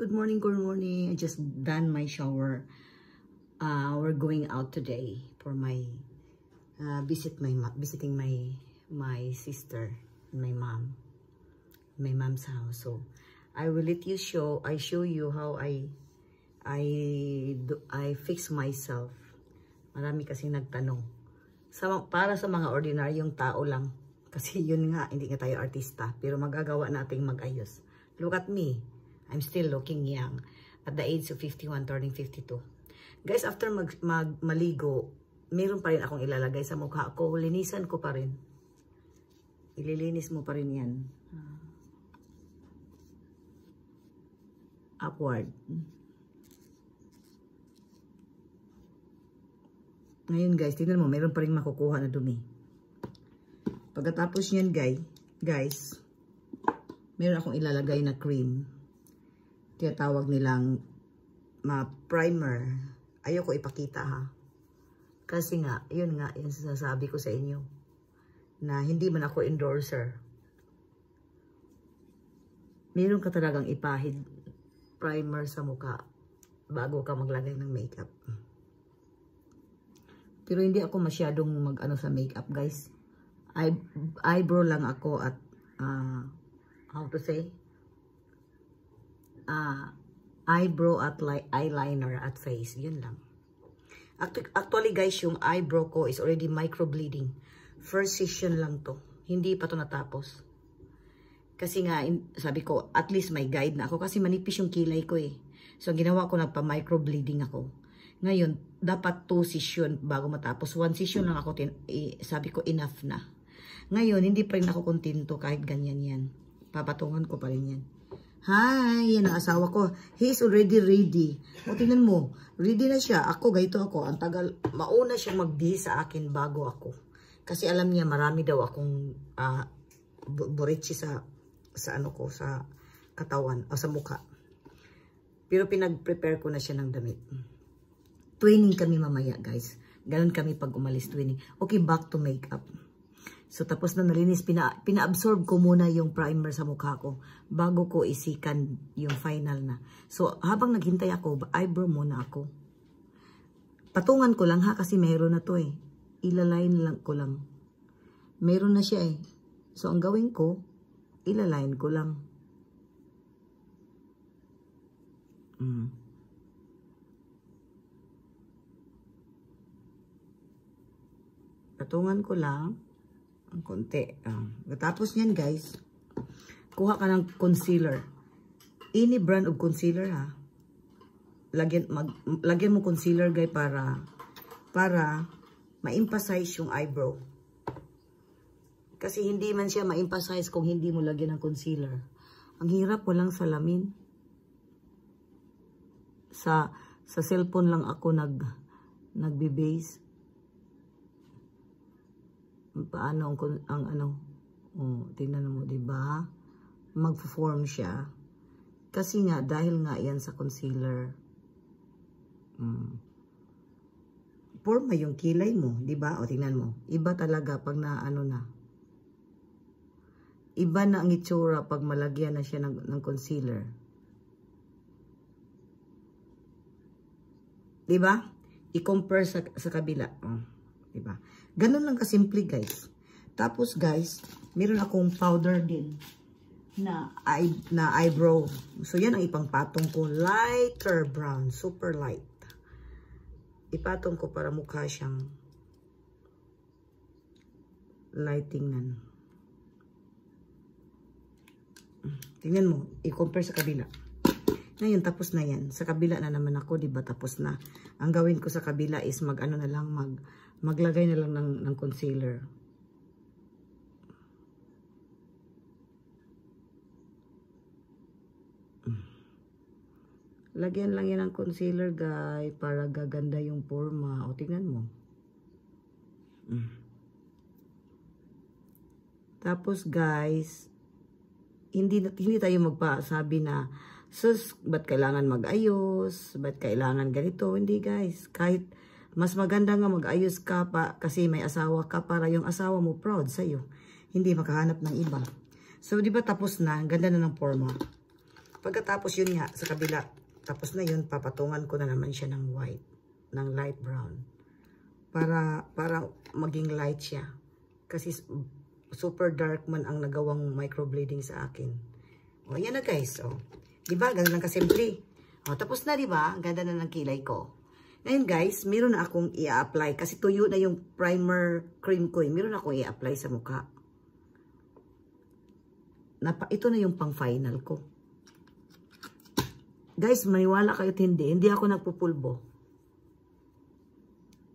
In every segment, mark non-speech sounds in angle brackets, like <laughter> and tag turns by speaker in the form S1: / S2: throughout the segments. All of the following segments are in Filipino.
S1: Good morning, good morning. I just done my shower. Uh, we're going out today for my uh, visit my visiting my my sister my mom, my mom's house. So I will let you show. I show you how I I do, I fix myself. Marami kasi nagtanong. Sa, para sa mga ordinaryong tao lang. <laughs> Kasi yun nga, hindi nga tayo artista. Pero magagawa nating magayos. Look at me. I'm still looking young at the age of 51, turning 52. Guys, after mag, mag maligo, meron pa rin akong ilalagay sa mukha ko. Linisan ko pa rin. Ililinis mo pa rin yan. Upward. Ngayon guys, tingnan mo, meron pa rin makukuha na dumi. Pagkatapos niyan guys, guys, meron akong ilalagay na cream tinatawag nilang ma primer. Ayoko ipakita ha. Kasi nga, yun nga, yung sasabi ko sa inyo. Na hindi man ako endorser. Meron ka talagang ipahid primer sa mukha bago ka maglagay ng makeup. Pero hindi ako masyadong mag-ano sa makeup, guys. Eye eyebrow lang ako at uh, how to say? uh, eyebrow at eyeliner at face. Yun lang. Actually guys, yung eyebrow ko is already microbleeding. First session lang to. Hindi pa to natapos. Kasi nga, sabi ko, at least may guide na ako. Kasi manipis yung kilay ko eh. So, ginawa ko, nagpa-microbleeding ako. Ngayon, dapat 2 session bago matapos. 1 session lang ako, tin eh, sabi ko, enough na. Ngayon, hindi pa rin ako kontento kahit ganyan yan. Papatungan ko pa rin yan. Hi, yan ang asawa ko. He is already ready. O tingnan mo, ready na siya. Ako, gayto ako. Ang tagal, mauna siya magdi sa akin bago ako. Kasi alam niya, marami daw akong uh, buritsi sa, sa ano ko, sa katawan, o sa mukha. Pero pinag-prepare ko na siya ng damit. Twinning kami mamaya, guys. Ganon kami pag umalis twinning. Okay, back to makeup. So tapos na nalinis, pina, pinaabsorb ko muna yung primer sa mukha ko bago ko isikan yung final na. So habang naghintay ako, eyebrow muna ako. Patungan ko lang ha kasi meron na to eh. Ilaline lang ko lang. Meron na siya eh. So ang gawin ko, ilaline ko lang. Mm. Patungan ko lang. Ang konti. Oh. Ah, Tapos niyan guys, kuha ka ng concealer. Any brand of concealer ha. Lagyan, mag, lagyan mo concealer guys para para ma-emphasize yung eyebrow. Kasi hindi man siya ma-emphasize kung hindi mo lagyan ng concealer. Ang hirap, walang salamin. Sa, sa cellphone lang ako nag, nagbe-base paano ang, ang ano, oh, tingnan mo, di ba? Magfo-form siya. Kasi nga, dahil nga yan sa concealer, mm, forma yung kilay mo, di ba? O tingnan mo, iba talaga pag na ano na. Iba na ang itsura pag malagyan na siya ng, ng concealer. Di ba? I-compare sa, sa kabila. Oh. Diba? Ganun lang kasimple guys. Tapos guys, meron akong powder din na, eye, na eyebrow. So yan ang ipangpatong ko. Lighter brown. Super light. Ipatong ko para mukha siyang lightingan. Mm, tingnan mo. I-compare sa kabila. Ngayon, tapos na yan. Sa kabila na naman ako, diba? Tapos na. Ang gawin ko sa kabila is mag-ano na lang, mag- maglagay na lang ng, ng concealer. Lagyan lang yan ng concealer, guys, para gaganda yung forma. O, tingnan mo. Mm. Tapos, guys, hindi, hindi tayo magpasabi na, sus, ba't kailangan mag-ayos? Ba't kailangan ganito? Hindi, guys. Kahit, mas maganda nga mag-ayos ka pa kasi may asawa ka para yung asawa mo proud sa iyo. Hindi makahanap ng iba. So, di ba tapos na? Ganda na ng forma. Pagkatapos yun nga, sa kabila, tapos na yun, papatungan ko na naman siya ng white, ng light brown. Para, para maging light siya. Kasi super dark man ang nagawang microblading sa akin. O, yan na guys. O, di ba? Ganda lang kasimple. O, tapos na, di ba? Ang ganda na ng kilay ko. Ngayon guys, meron na akong i-apply kasi tuyo na yung primer cream ko. Eh. Meron akong i-apply sa mukha. Napa, ito na yung pang final ko. Guys, maniwala kayo hindi. Hindi ako nagpupulbo.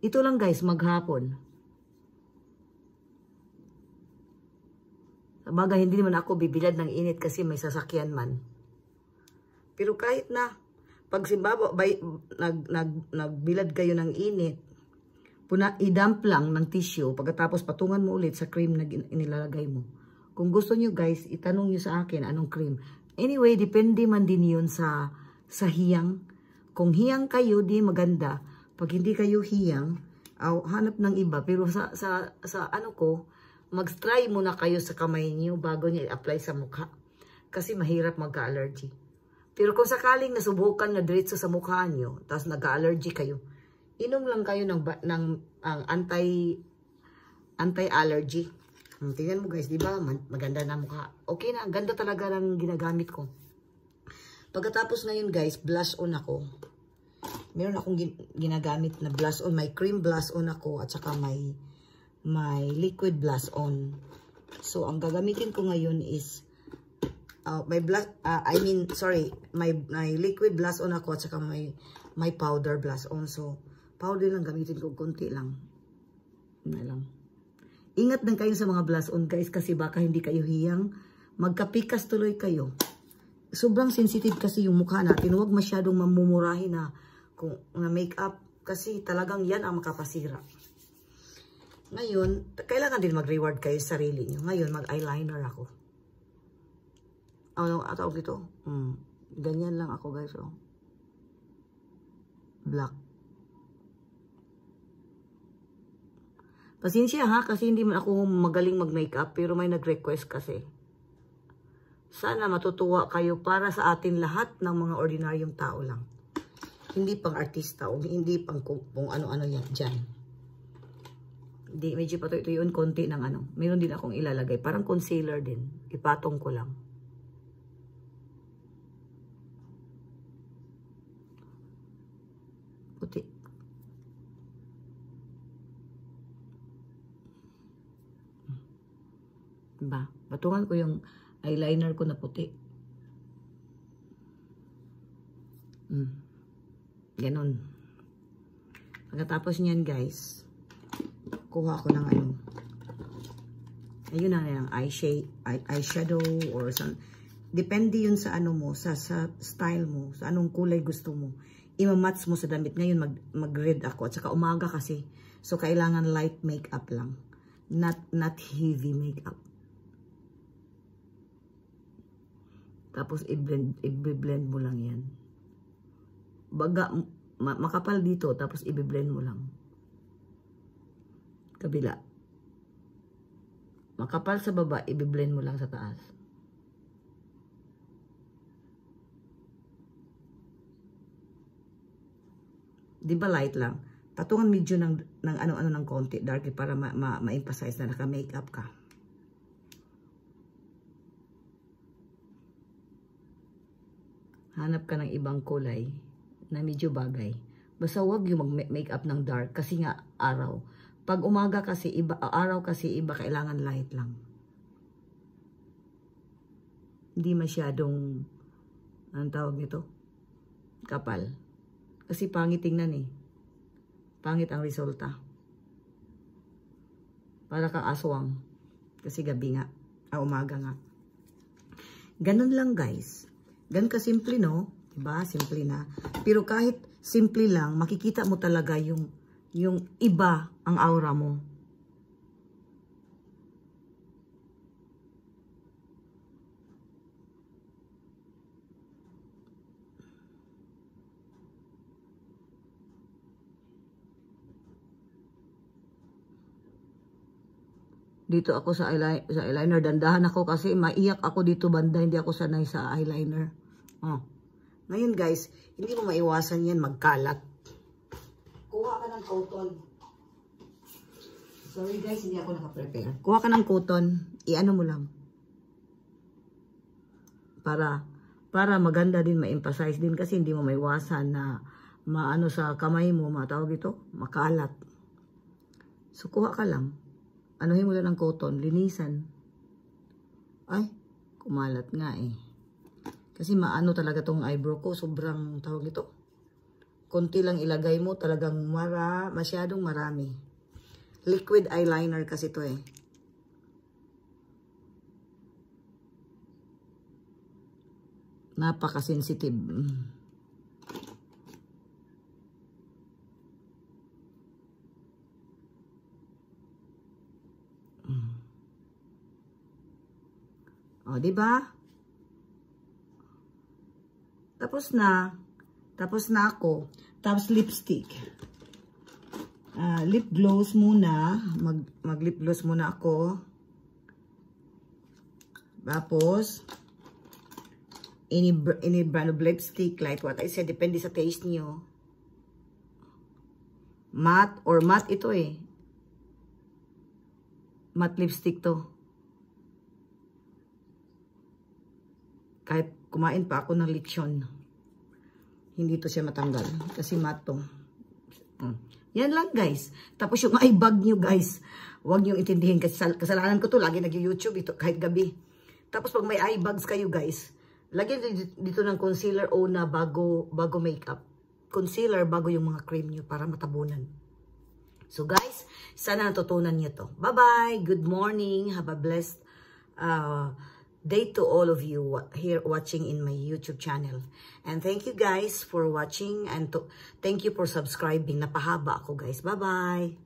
S1: Ito lang guys, maghapon. Baga, hindi naman ako bibilad ng init kasi may sasakyan man. Pero kahit na, pag simbawa by nag, nag, nagbilad kayo ng init, puna, idump lang ng tissue, pagkatapos patungan mo ulit sa cream na inilalagay mo. Kung gusto niyo guys, itanong niyo sa akin anong cream. Anyway, depende man din yun sa, sa hiyang. Kung hiyang kayo, di maganda. Pag hindi kayo hiyang, aw, hanap ng iba. Pero sa, sa, sa ano ko, mag-try muna kayo sa kamay niyo bago niya i-apply sa mukha. Kasi mahirap magka-allergy. Pero kung sakaling nasubukan na diretso sa mukha nyo, tapos nag-allergy kayo, inom lang kayo ng, ng ang anti, anti-allergy. Hmm, tingnan mo guys, di ba? Maganda na mukha. Okay na, ganda talaga ng ginagamit ko. Pagkatapos ngayon guys, blush on ako. Meron akong ginagamit na blush on. May cream blush on ako at saka may, may liquid blush on. So, ang gagamitin ko ngayon is uh, may blush, uh, I mean, sorry, my, my liquid blush on ako tsaka may, may powder blush on. So, powder lang gamitin ko, konti lang. Na ano lang. Ingat din kayo sa mga blush on guys kasi baka hindi kayo hiyang. Magkapikas tuloy kayo. Sobrang sensitive kasi yung mukha natin. Huwag masyadong mamumurahin na, kung, na makeup kasi talagang yan ang makapasira. Ngayon, kailangan din mag-reward kayo sa sarili nyo. Ngayon, mag-eyeliner ako ano ang tawag dito? Mm, ganyan lang ako guys, oh. Black. Pasensya ha, kasi hindi man ako magaling mag-makeup, pero may nag-request kasi. Sana matutuwa kayo para sa atin lahat ng mga ordinaryong tao lang. Hindi pang artista o hindi pang kung, kung ano-ano yan dyan. Hindi, medyo patuloy yun, konti ng ano. Meron din akong ilalagay. Parang concealer din. Ipatong ko lang. ba? Batungan ko yung eyeliner ko na puti. Mm. Ganon. Pagkatapos niyan guys, kuha ko ng ano. Ayun na lang, eyeshadow or some. Depende yun sa ano mo, sa, sa style mo, sa anong kulay gusto mo. Imamats mo sa damit. Ngayon mag, mag-red ako. At saka umaga kasi. So, kailangan light makeup lang. Not, not heavy makeup. Tapos i-blend i-blend mo lang 'yan. Baga ma makapal dito tapos i-blend mo lang. Kabila. Makapal sa baba, i-blend mo lang sa taas. Di ba light lang? Patungan medyo ng, ng ano-ano ng konti, darky, para ma-emphasize ma, ma na naka-makeup ka. hanap ka ng ibang kulay na medyo bagay. Basta huwag yung mag-makeup ng dark kasi nga araw. Pag umaga kasi iba, ah, araw kasi iba, kailangan light lang. Hindi masyadong, ang tawag nito? Kapal. Kasi pangit tingnan eh. Pangit ang resulta. Para kang aswang. Kasi gabi nga. Ah, umaga nga. Ganun lang guys. Ganun kasimple, no? 'di ba? Simple na. Pero kahit simple lang, makikita mo talaga yung, yung iba ang aura mo. dito ako sa, eyeliner, sa eyeliner. Dandahan ako kasi maiyak ako dito banda. Hindi ako sanay sa eyeliner. Oh. Ngayon guys, hindi mo maiwasan yan magkalat. Kuha ka ng cotton. Sorry guys, hindi ako nakaprepare. Kuha ka ng cotton. Iano mo lang. Para para maganda din ma-emphasize din kasi hindi mo maiwasan na maano sa kamay mo, matawag ito, makalat. So, kuha ka lang anuhin mo lang ng cotton, linisan. Ay, kumalat nga eh. Kasi maano talaga tong eyebrow ko, sobrang tawag nito. Konti lang ilagay mo, talagang mara, masyadong marami. Liquid eyeliner kasi to eh. Napaka-sensitive. Mm. O, diba? Tapos na. Tapos na ako. Tapos lipstick. Uh, lip gloss muna. Mag, mag lip gloss muna ako. Tapos, any, any brand of lipstick, like what I said, depende sa taste niyo. Matte or matte ito eh. Matte lipstick to. kahit kumain pa ako ng lechon, hindi to siya matanggal. Kasi matong. Hmm. Yan lang guys. Tapos yung ay bag nyo guys. Huwag nyo itindihin kasi kasalanan ko to. Lagi nag-YouTube ito kahit gabi. Tapos pag may eye bags kayo guys, lagyan dito, dito ng concealer o na bago, bago makeup. Concealer bago yung mga cream nyo para matabunan. So guys, sana natutunan nyo to. Bye-bye. Good morning. Have a blessed uh, day to all of you here watching in my YouTube channel. And thank you guys for watching and to, thank you for subscribing. Napahaba ako guys. Bye-bye!